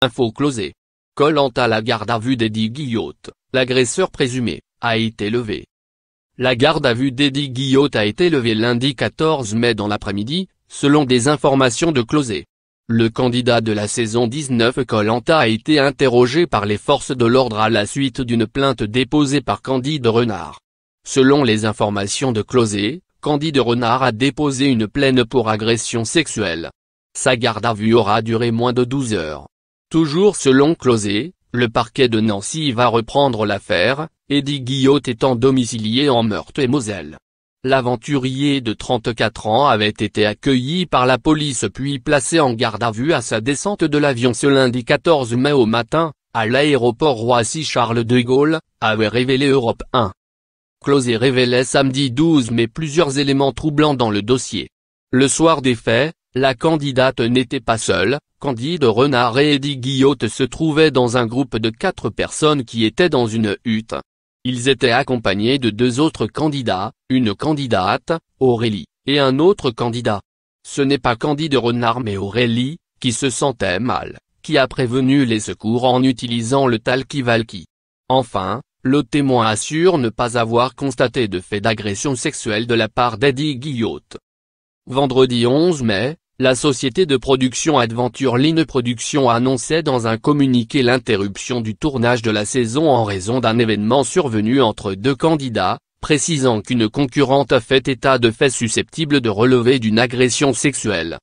Info closée. Colanta la garde à vue d'Eddie Guillotte, l'agresseur présumé, a été levée. La garde à vue d'Eddie Guillotte a été levée lundi 14 mai dans l'après-midi, selon des informations de Closé. Le candidat de la saison 19 Colanta a été interrogé par les forces de l'ordre à la suite d'une plainte déposée par Candide Renard. Selon les informations de Closé, Candide Renard a déposé une plainte pour agression sexuelle. Sa garde à vue aura duré moins de 12 heures. Toujours selon Closet, le parquet de Nancy va reprendre l'affaire, Eddie Guillot étant domicilié en Meurthe-et-Moselle. L'aventurier de 34 ans avait été accueilli par la police puis placé en garde à vue à sa descente de l'avion ce lundi 14 mai au matin, à l'aéroport Roissy-Charles de Gaulle, avait révélé Europe 1. Closet révélait samedi 12 mai plusieurs éléments troublants dans le dossier. Le soir des faits, la candidate n'était pas seule, Candide Renard et Eddie Guillotte se trouvaient dans un groupe de quatre personnes qui étaient dans une hutte. Ils étaient accompagnés de deux autres candidats, une candidate, Aurélie, et un autre candidat. Ce n'est pas Candide Renard mais Aurélie, qui se sentait mal, qui a prévenu les secours en utilisant le talkie-walkie. Enfin, le témoin assure ne pas avoir constaté de fait d'agression sexuelle de la part d'Eddie Guillotte. Vendredi 11 mai, la société de production Adventure Line Production annonçait dans un communiqué l'interruption du tournage de la saison en raison d'un événement survenu entre deux candidats, précisant qu'une concurrente a fait état de faits susceptibles de relever d'une agression sexuelle.